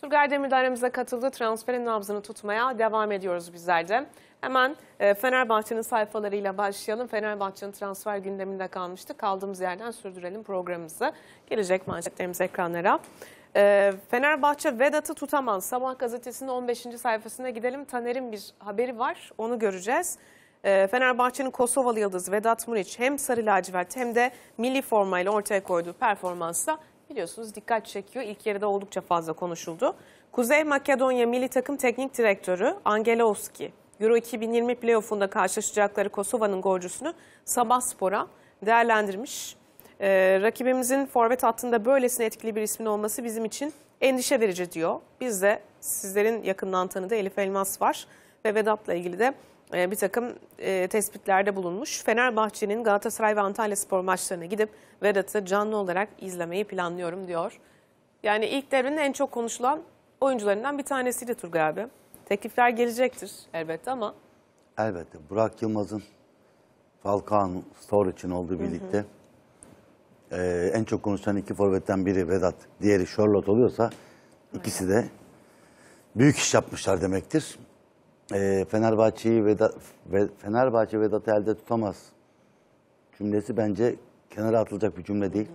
Turgay Demir'de aramıza katıldı. Transferin nabzını tutmaya devam ediyoruz bizler de. Hemen e, Fenerbahçe'nin sayfalarıyla başlayalım. Fenerbahçe'nin transfer gündeminde kalmıştı. Kaldığımız yerden sürdürelim programımızı. Gelecek manşetlerimiz ekranlara. E, Fenerbahçe Vedat'ı tutamaz. Sabah gazetesinin 15. sayfasına gidelim. Taner'in bir haberi var. Onu göreceğiz. E, Fenerbahçe'nin Kosovalı yıldızı Vedat Muriç hem sarı lacivert hem de milli formayla ortaya koyduğu performansla biliyorsunuz dikkat çekiyor. İlk yarıda oldukça fazla konuşuldu. Kuzey Makedonya Milli Takım Teknik Direktörü Angelovski, Euro 2020 playoff'unda karşılaşacakları Kosova'nın golcüsünü Sabah Spor'a değerlendirmiş. Ee, rakibimizin forvet hattında böylesine etkili bir ismin olması bizim için endişe verici diyor. Biz de sizlerin yakından tanıdığı Elif Elmas var ve Vedat'la ilgili de ee, bir takım e, tespitlerde bulunmuş. Fenerbahçe'nin Galatasaray ve Antalya spor maçlarına gidip Vedat'ı canlı olarak izlemeyi planlıyorum diyor. Yani ilk devrinin en çok konuşulan oyuncularından bir tanesiydi Turgay abi. Teklifler gelecektir elbette ama. Elbette. Burak Yılmaz'ın Falcao Store için olduğu birlikte hı e, en çok konuşulan iki forvetten biri Vedat, diğeri Charlotte oluyorsa ikisi de büyük iş yapmışlar demektir e, Fenerbahçe'yi Vedat, ve, Fenerbahçe Vedat'ı elde tutamaz cümlesi bence kenara atılacak bir cümle değil.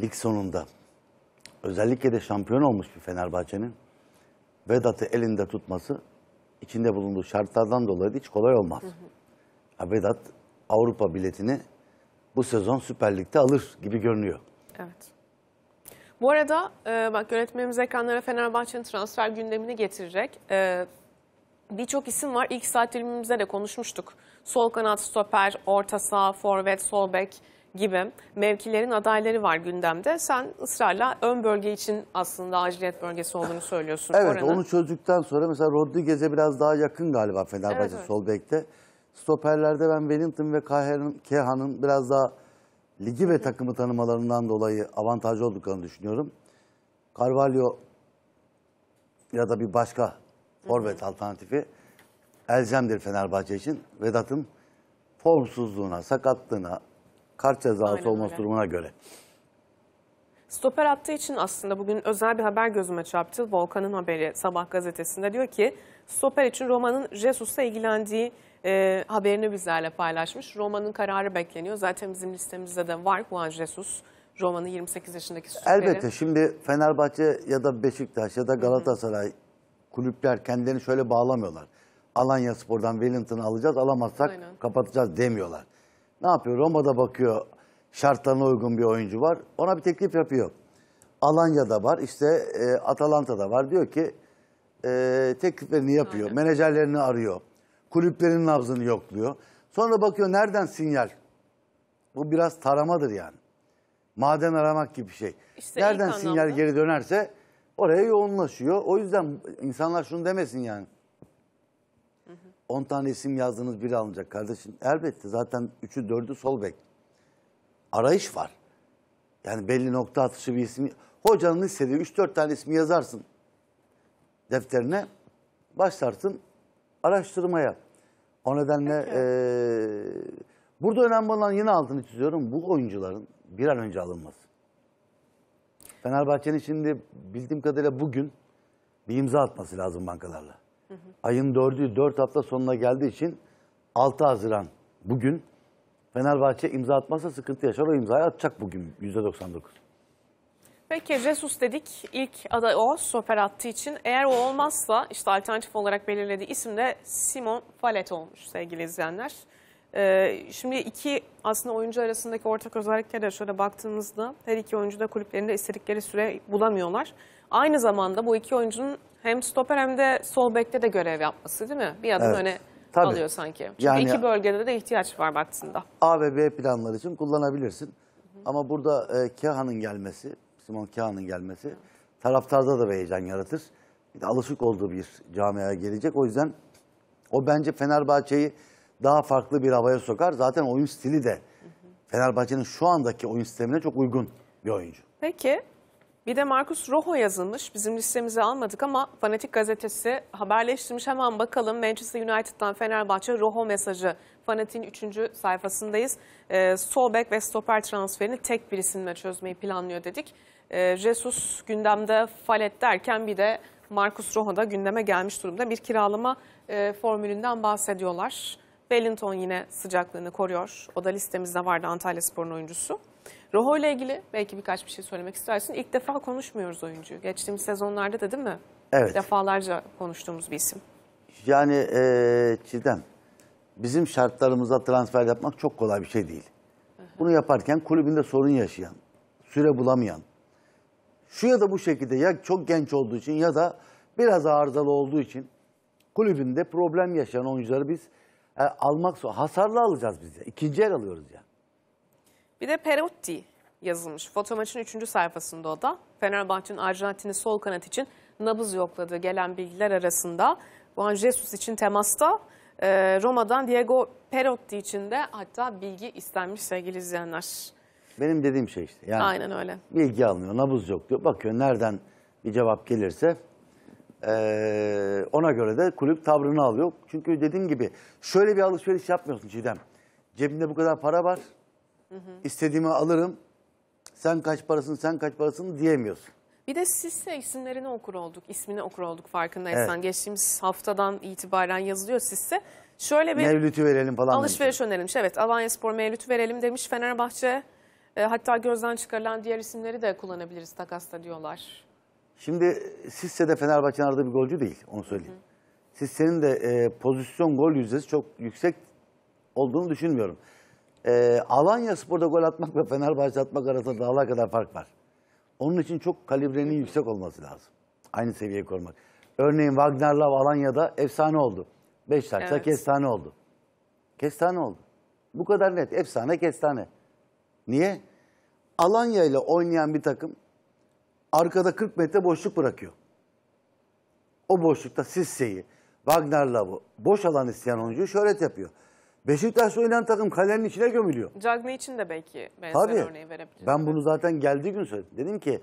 Lig sonunda özellikle de şampiyon olmuş bir Fenerbahçe'nin Vedat'ı elinde tutması içinde bulunduğu şartlardan dolayı hiç kolay olmaz. Hı hı. Vedat Avrupa biletini bu sezon Süper Lig'de alır gibi görünüyor. Evet. Bu arada e, bak yönetmenimiz ekranlara Fenerbahçe'nin transfer gündemini getirecek. E, birçok isim var. İlk saat dilimimizde de konuşmuştuk. Sol kanat stoper, orta saha, forvet, sol bek gibi mevkilerin adayları var gündemde. Sen ısrarla ön bölge için aslında aciliyet bölgesi olduğunu söylüyorsun. Evet oranın. onu çözdükten sonra mesela Rodriguez'e biraz daha yakın galiba Fenerbahçe evet, evet. sol bekte. Stoperlerde ben Wellington ve Kehan'ın biraz daha ligi ve takımı tanımalarından dolayı avantajlı olduklarını düşünüyorum. Carvalho ya da bir başka Forvet alternatifi elzemdir Fenerbahçe için. Vedat'ın formsuzluğuna, sakatlığına, kart cezası Aynen olması öyle. durumuna göre. Stoper attığı için aslında bugün özel bir haber gözüme çarptı. Volkan'ın haberi Sabah gazetesinde diyor ki stoper için Roma'nın Jesus'la ilgilendiği e, haberini bizlerle paylaşmış. Roma'nın kararı bekleniyor. Zaten bizim listemizde de var Juan Jesus. Roma'nın 28 yaşındaki stoperi. Elbette şimdi Fenerbahçe ya da Beşiktaş ya da Galatasaray Hı -hı kulüpler kendilerini şöyle bağlamıyorlar. Alanya Spor'dan Wellington'ı alacağız, alamazsak Aynen. kapatacağız demiyorlar. Ne yapıyor? Roma'da bakıyor, şartlarına uygun bir oyuncu var. Ona bir teklif yapıyor. Alanya'da var, işte e, Atalanta'da var. Diyor ki e, tekliflerini yapıyor, Aynen. menajerlerini arıyor. Kulüplerin nabzını yokluyor. Sonra bakıyor nereden sinyal? Bu biraz taramadır yani. Maden aramak gibi bir şey. İşte nereden sinyal anlamda. geri dönerse oraya yoğunlaşıyor. O yüzden insanlar şunu demesin yani. 10 tane isim yazdığınız biri alınacak kardeşim. Elbette zaten 3'ü 4'ü sol bek. Arayış var. Yani belli nokta atışı bir isim. Hocanın istediği 3-4 tane ismi yazarsın defterine. Başlarsın araştırmaya. O nedenle e, burada önemli olan yine altını çiziyorum. Bu oyuncuların bir an önce alınması. Fenerbahçe'nin şimdi bildiğim kadarıyla bugün bir imza atması lazım bankalarla. Hı hı. Ayın dördü dört hafta sonuna geldiği için 6 Haziran bugün Fenerbahçe imza atmazsa sıkıntı yaşar. O imzayı atacak bugün %99. Peki resus dedik ilk aday o stoper attığı için. Eğer o olmazsa işte alternatif olarak belirlediği isim de Simon Falet olmuş sevgili izleyenler. Ee, şimdi iki aslında oyuncu arasındaki ortak özelliklere şöyle baktığımızda her iki oyuncu da kulüplerinde istedikleri süre bulamıyorlar. Aynı zamanda bu iki oyuncunun hem stoper hem de sol bekte de görev yapması değil mi? Bir adım evet. öne Tabii. alıyor sanki. Çünkü yani, iki bölgede de ihtiyaç var baktığında. A ve B planları için kullanabilirsin. Hı hı. Ama burada e, Keha'nın gelmesi, Simon Keha'nın gelmesi hı. taraftarda da bir heyecan yaratır. Bir de alışık olduğu bir camiaya gelecek. O yüzden o bence Fenerbahçe'yi daha farklı bir havaya sokar. Zaten oyun stili de Fenerbahçe'nin şu andaki oyun sistemine çok uygun bir oyuncu. Peki bir de Marcus Rojo yazılmış. Bizim listemize almadık ama Fanatik Gazetesi haberleştirmiş. Hemen bakalım Manchester United'dan Fenerbahçe Rojo mesajı. Fanatik'in 3. sayfasındayız. E, Solbek ve stoper transferini tek bir isimle çözmeyi planlıyor dedik. E, Jesus gündemde falet derken bir de Marcus Rojo da gündeme gelmiş durumda. Bir kiralama e, formülünden bahsediyorlar. Wellington yine sıcaklığını koruyor. O da listemizde vardı Antalya Spor'un oyuncusu. Roho ile ilgili belki birkaç bir şey söylemek istersin. İlk defa konuşmuyoruz oyuncuyu. Geçtiğimiz sezonlarda da değil mi? Evet. Defalarca konuştuğumuz bir isim. Yani ee, Çiğdem, bizim şartlarımıza transfer yapmak çok kolay bir şey değil. Bunu yaparken kulübünde sorun yaşayan, süre bulamayan, şu ya da bu şekilde ya çok genç olduğu için ya da biraz arızalı olduğu için kulübünde problem yaşayan oyuncuları biz yani e, almak zor. Hasarlı alacağız biz de. İkinci el alıyoruz yani. Bir de Perotti yazılmış. Foto maçın 3. sayfasında o da. Fenerbahçe'nin Arjantin'i sol kanat için nabız yokladığı gelen bilgiler arasında. Juan Jesus için temasta. E, Roma'dan Diego Perotti için de hatta bilgi istenmiş sevgili izleyenler. Benim dediğim şey işte. Yani Aynen öyle. Bilgi almıyor, nabız yok diyor. Bakıyor nereden bir cevap gelirse ee, ona göre de kulüp tavrını alıyor. Çünkü dediğim gibi şöyle bir alışveriş yapmıyorsun Cidem. Cebimde bu kadar para var. Hı hı. İstediğimi alırım. Sen kaç parasın, sen kaç parasın diyemiyorsun. Bir de sizse isimlerini okur olduk, ismini okur olduk farkındaysan. Evet. Geçtiğimiz haftadan itibaren yazılıyor sizse. Şöyle bir mevlütü verelim falan. Alışveriş demiş. önerilmiş. Evet Alanya Spor mevlütü verelim demiş. Fenerbahçe e, hatta gözden çıkarılan diğer isimleri de kullanabiliriz takasta diyorlar. Şimdi Sisse de Fenerbahçe'nin aradığı bir golcü değil. Onu söyleyeyim. Sisse'nin de e, pozisyon gol yüzdesi çok yüksek olduğunu düşünmüyorum. E, Alanya Spor'da gol atmak ve Fenerbahçe atmak arasında dağlar kadar fark var. Onun için çok kalibrenin yüksek olması lazım. Aynı seviyeyi korumak. Örneğin Wagner Love Alanya'da efsane oldu. Beşiktaş'ta Evet. kestane oldu. Kestane oldu. Bu kadar net. Efsane kestane. Niye? Alanya ile oynayan bir takım arkada 40 metre boşluk bırakıyor. O boşlukta Sisse'yi, Wagner'la bu boş alan isteyen oyuncuyu şöhret yapıyor. Beşiktaş oynayan takım kalenin içine gömülüyor. Cagney için de belki benzer Tabii, örneği verebiliriz. Ben bunu zaten geldiği gün söyledim. Dedim ki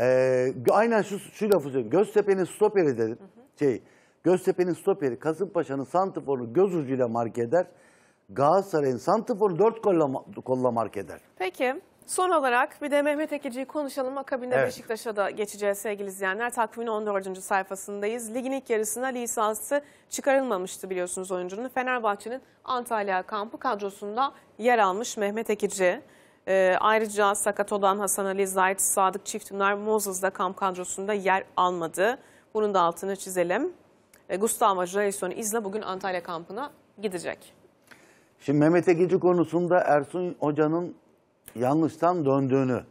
e, aynen şu, şu lafı söyledim. Göztepe'nin stoperi dedim. Hı hı. Şey, Göztepe'nin stoperi Kasımpaşa'nın santiforunu göz ucuyla mark eder. Galatasaray'ın santiforu dört kolla, kolla mark eder. Peki. Son olarak bir de Mehmet Ekici'yi konuşalım. Akabinde evet. Beşiktaş'a da geçeceğiz sevgili izleyenler. Takvimin 14. sayfasındayız. Ligin ilk yarısında lisansı çıkarılmamıştı biliyorsunuz oyuncunun. Fenerbahçe'nin Antalya kampı kadrosunda yer almış Mehmet Ekici. Ee, ayrıca sakat olan Hasan Ali Zayt, Sadık Çiftimler Moses da kamp kadrosunda yer almadı. Bunun da altını çizelim. Ee, Gustavo Jason İzla bugün Antalya kampına gidecek. Şimdi Mehmet Ekici konusunda Ersun Hoca'nın yanlıştan döndüğünü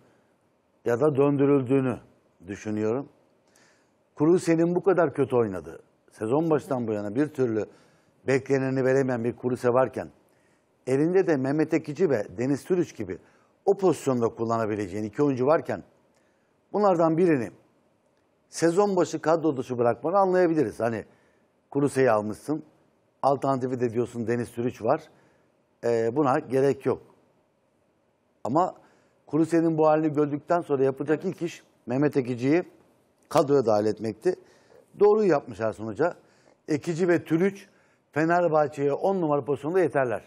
ya da döndürüldüğünü düşünüyorum. Kuru senin bu kadar kötü oynadı. Sezon başından bu yana bir türlü bekleneni veremeyen bir Kuruse varken elinde de Mehmet Ekici ve Deniz Türüç gibi o pozisyonda kullanabileceğin iki oyuncu varken bunlardan birini sezon başı kadro dışı bırakmanı anlayabiliriz. Hani Kuruse'yi almışsın, alternatifi de diyorsun Deniz Türüç var. Ee, buna gerek yok. Ama Kuluse'nin bu halini gördükten sonra yapacak ilk iş Mehmet Ekici'yi kadroya dahil etmekti. Doğru yapmış Ersun Hoca. Ekici ve Türüç Fenerbahçe'ye 10 numara pozisyonda yeterler.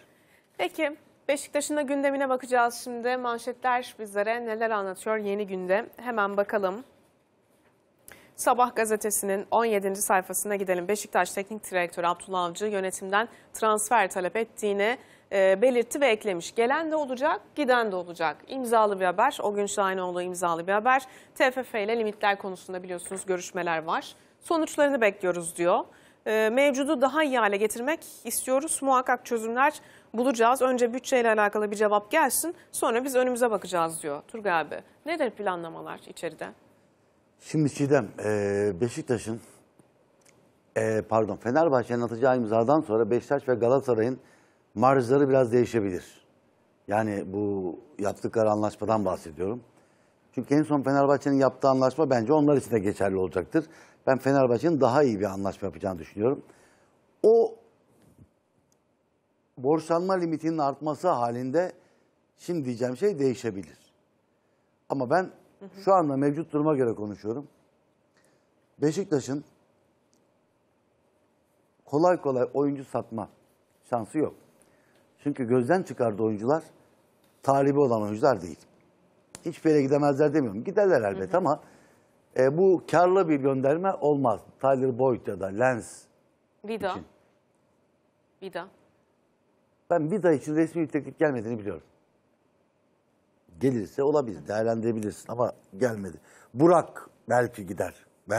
Peki Beşiktaş'ın da gündemine bakacağız şimdi. Manşetler bizlere neler anlatıyor yeni günde. Hemen bakalım. Sabah gazetesinin 17. sayfasına gidelim. Beşiktaş Teknik Direktörü Abdullah Avcı yönetimden transfer talep ettiğini e, belirtti ve eklemiş. Gelen de olacak, giden de olacak. İmzalı bir haber. O gün Şahinoğlu imzalı bir haber. TFF ile limitler konusunda biliyorsunuz görüşmeler var. Sonuçlarını bekliyoruz diyor. E, mevcudu daha iyi hale getirmek istiyoruz. Muhakkak çözümler bulacağız. Önce bütçeyle alakalı bir cevap gelsin. Sonra biz önümüze bakacağız diyor Turgay abi. Nedir planlamalar içeride? Şimdi Çiğdem, e, Beşiktaş'ın e, pardon Fenerbahçe'nin atacağı imzadan sonra Beşiktaş ve Galatasaray'ın marjları biraz değişebilir. Yani bu yaptıkları anlaşmadan bahsediyorum. Çünkü en son Fenerbahçe'nin yaptığı anlaşma bence onlar için de geçerli olacaktır. Ben Fenerbahçe'nin daha iyi bir anlaşma yapacağını düşünüyorum. O borçlanma limitinin artması halinde şimdi diyeceğim şey değişebilir. Ama ben hı hı. şu anda mevcut duruma göre konuşuyorum. Beşiktaş'ın kolay kolay oyuncu satma şansı yok. Çünkü gözden çıkardı oyuncular talibi olan oyuncular değil. Hiçbir yere gidemezler demiyorum. Giderler elbet hı hı. ama e, bu karlı bir gönderme olmaz. Tyler Boyd ya da Lens Vida. için. Vida. Ben Vida için resmi bir teklif gelmediğini biliyorum. Gelirse olabilir, değerlendirebilirsin ama gelmedi. Burak belki gider.